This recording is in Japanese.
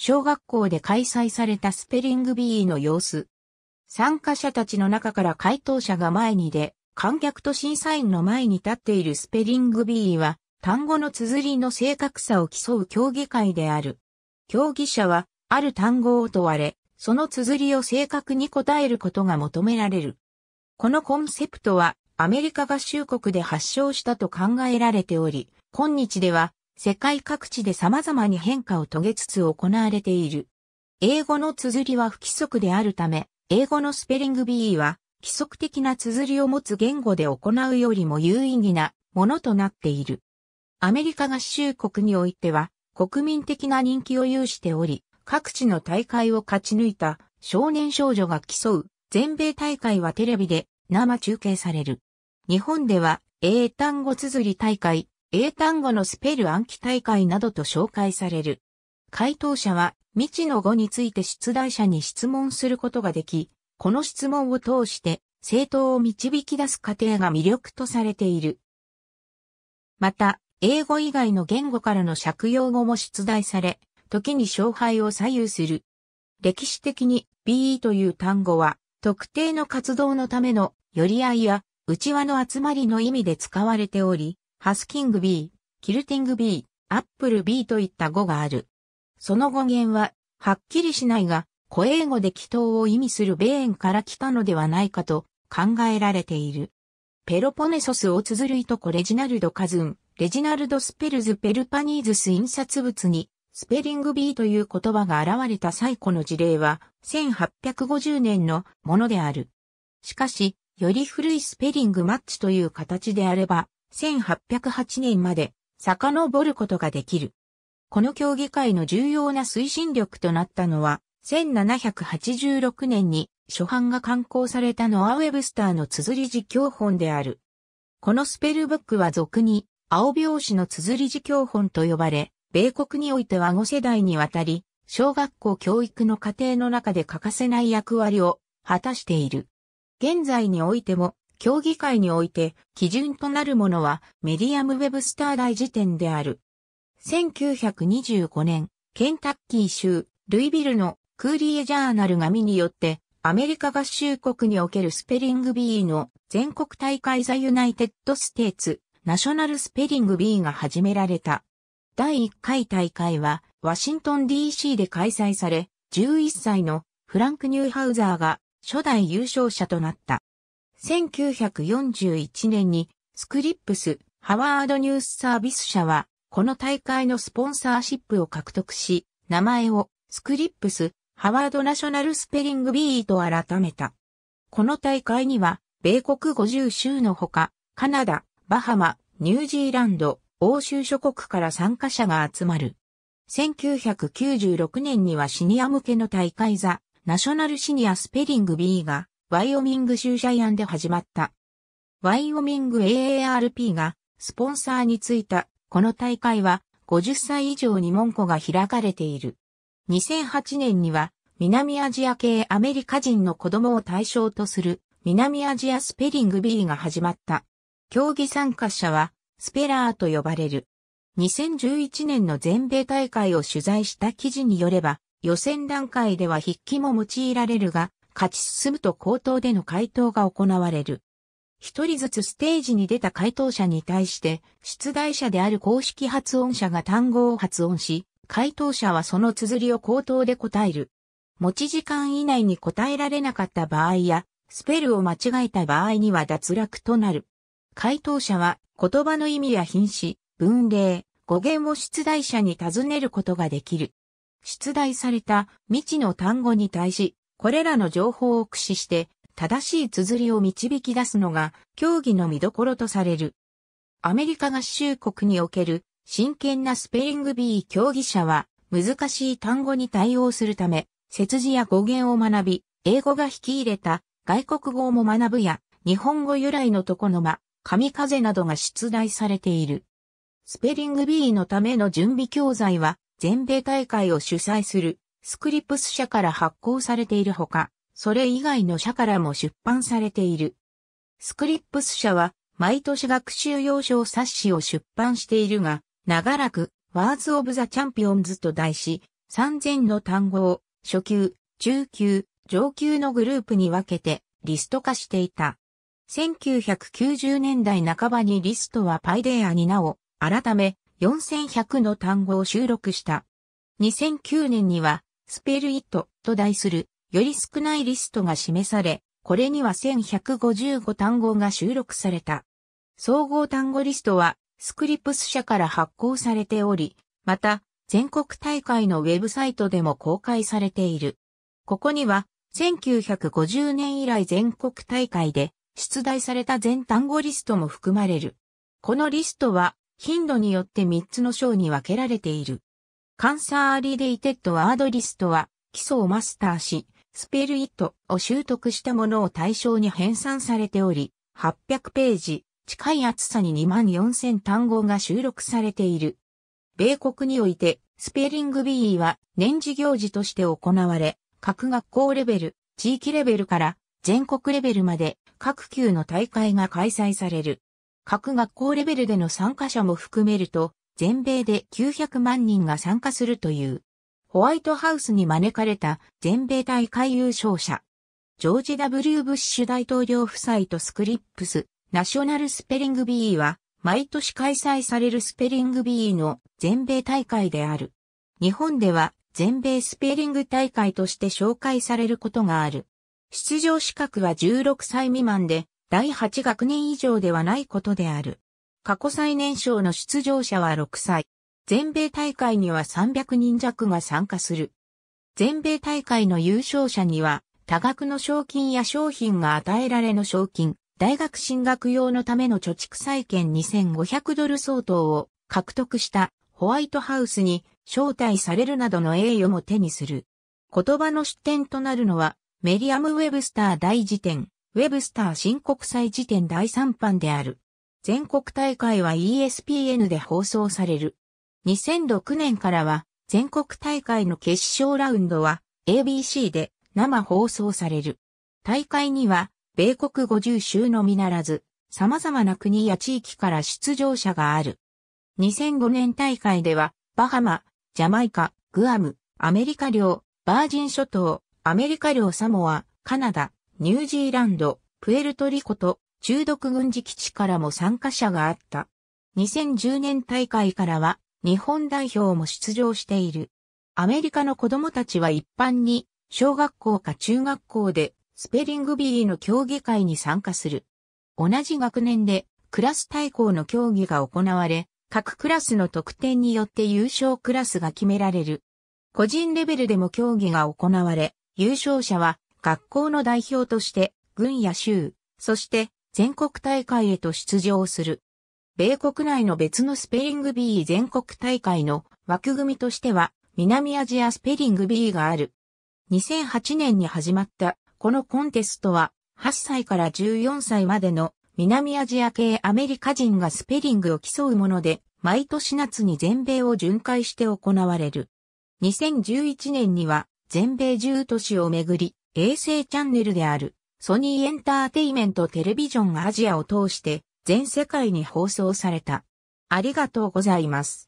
小学校で開催されたスペリングビーの様子。参加者たちの中から回答者が前に出、観客と審査員の前に立っているスペリングビーは、単語の綴りの正確さを競う競技会である。競技者は、ある単語を問われ、その綴りを正確に答えることが求められる。このコンセプトは、アメリカ合衆国で発祥したと考えられており、今日では世界各地で様々に変化を遂げつつ行われている。英語の綴りは不規則であるため、英語のスペリング BE は規則的な綴りを持つ言語で行うよりも有意義なものとなっている。アメリカ合衆国においては国民的な人気を有しており、各地の大会を勝ち抜いた少年少女が競う全米大会はテレビで生中継される。日本では英単語綴り大会、英単語のスペル暗記大会などと紹介される。回答者は未知の語について出題者に質問することができ、この質問を通して正答を導き出す過程が魅力とされている。また、英語以外の言語からの借用語も出題され、時に勝敗を左右する。歴史的に BE という単語は、特定の活動のための寄り合いや内輪の集まりの意味で使われており、ハスキング B、キルティング B、アップル B といった語がある。その語源は、はっきりしないが、古英語で祈祷を意味する米円から来たのではないかと考えられている。ペロポネソスを綴るいとこレジナルド・カズン、レジナルド・スペルズ・ペルパニーズス印刷物に、スペリング B という言葉が現れた最古の事例は、1850年のものである。しかし、より古いスペリングマッチという形であれば、1808年まで遡ることができる。この競技会の重要な推進力となったのは、1786年に初版が刊行されたノア・ウェブスターの綴り字教本である。このスペルブックは俗に青拍子の綴り字教本と呼ばれ、米国においては5世代にわたり、小学校教育の過程の中で欠かせない役割を果たしている。現在においても協議会において基準となるものはメディアム・ウェブスター大辞典である。1925年、ケンタッキー州、ルイビルのクーリエジャーナル紙によって、アメリカ合衆国におけるスペリング B の全国大会ザ・ユナイテッド・ステーツ、ナショナルスペリング B が始められた。第1回大会は、ワシントン DC で開催され、11歳のフランク・ニューハウザーが初代優勝者となった。1941年にスクリップス、ハワードニュースサービス社は、この大会のスポンサーシップを獲得し、名前をスクリップス、ハワードナショナルスペリングビーと改めた。この大会には、米国50州のほか、カナダ、バハマ、ニュージーランド、欧州諸国から参加者が集まる。1996年にはシニア向けの大会ザ、ナショナルシニアスペリング B がワイオミング州社ャイアンで始まった。ワイオミング AARP がスポンサーについたこの大会は50歳以上に門戸が開かれている。2008年には南アジア系アメリカ人の子供を対象とする南アジアスペリング B が始まった。競技参加者はスペラーと呼ばれる。2011年の全米大会を取材した記事によれば、予選段階では筆記も用いられるが、勝ち進むと口頭での回答が行われる。一人ずつステージに出た回答者に対して、出題者である公式発音者が単語を発音し、回答者はその綴りを口頭で答える。持ち時間以内に答えられなかった場合や、スペルを間違えた場合には脱落となる。回答者は言葉の意味や品詞、文例、語源を出題者に尋ねることができる。出題された未知の単語に対し、これらの情報を駆使して、正しい綴りを導き出すのが、競技の見どころとされる。アメリカ合衆国における、真剣なスペリング B 競技者は、難しい単語に対応するため、節字や語源を学び、英語が引き入れた外国語も学ぶや、日本語由来の床の間、神風などが出題されている。スペリング B のための準備教材は、全米大会を主催するスクリプス社から発行されているほか、それ以外の社からも出版されている。スクリプス社は、毎年学習要所冊子を出版しているが、長らく、ワーズ・オブ・ザ・チャンピオンズと題し、3000の単語を、初級、中級、上級のグループに分けて、リスト化していた。1990年代半ばにリストはパイデアになお、改め、4100の単語を収録した。2009年には、スペルイットと題するより少ないリストが示され、これには1155単語が収録された。総合単語リストはスクリプス社から発行されており、また全国大会のウェブサイトでも公開されている。ここには1950年以来全国大会で出題された全単語リストも含まれる。このリストは頻度によって3つの章に分けられている。カンサーリデイテッドワードリストは、基礎をマスターし、スペルイットを習得したものを対象に編纂されており、800ページ、近い厚さに2万4000単語が収録されている。米国において、スペリング BE は年次行事として行われ、各学校レベル、地域レベルから全国レベルまで各級の大会が開催される。各学校レベルでの参加者も含めると全米で900万人が参加するという、ホワイトハウスに招かれた全米大会優勝者、ジョージ・ W・ ブッシュ大統領夫妻とスクリップス、ナショナルスペリングビーは、毎年開催されるスペリングビーの全米大会である。日本では全米スペリング大会として紹介されることがある。出場資格は16歳未満で、第8学年以上ではないことである。過去最年少の出場者は6歳。全米大会には300人弱が参加する。全米大会の優勝者には、多額の賞金や商品が与えられの賞金、大学進学用のための貯蓄債券2500ドル相当を獲得したホワイトハウスに招待されるなどの栄誉も手にする。言葉の出典となるのは、メリアム・ウェブスター大辞典、ウェブスター新国際辞典第3版である。全国大会は ESPN で放送される。2006年からは全国大会の決勝ラウンドは ABC で生放送される。大会には米国50州のみならず様々な国や地域から出場者がある。2005年大会ではバハマ、ジャマイカ、グアム、アメリカ領、バージン諸島、アメリカ領サモア、カナダ、ニュージーランド、プエルトリコと中毒軍事基地からも参加者があった。2010年大会からは日本代表も出場している。アメリカの子供たちは一般に小学校か中学校でスペリングビーの競技会に参加する。同じ学年でクラス対抗の競技が行われ、各クラスの得点によって優勝クラスが決められる。個人レベルでも競技が行われ、優勝者は学校の代表として、軍や州、そして全国大会へと出場する。米国内の別のスペリング B 全国大会の枠組みとしては、南アジアスペリング B がある。2008年に始まったこのコンテストは、8歳から14歳までの南アジア系アメリカ人がスペリングを競うもので、毎年夏に全米を巡回して行われる。2011年には全米10都市をめぐり、衛星チャンネルであるソニーエンターテイメントテレビジョンアジアを通して全世界に放送された。ありがとうございます。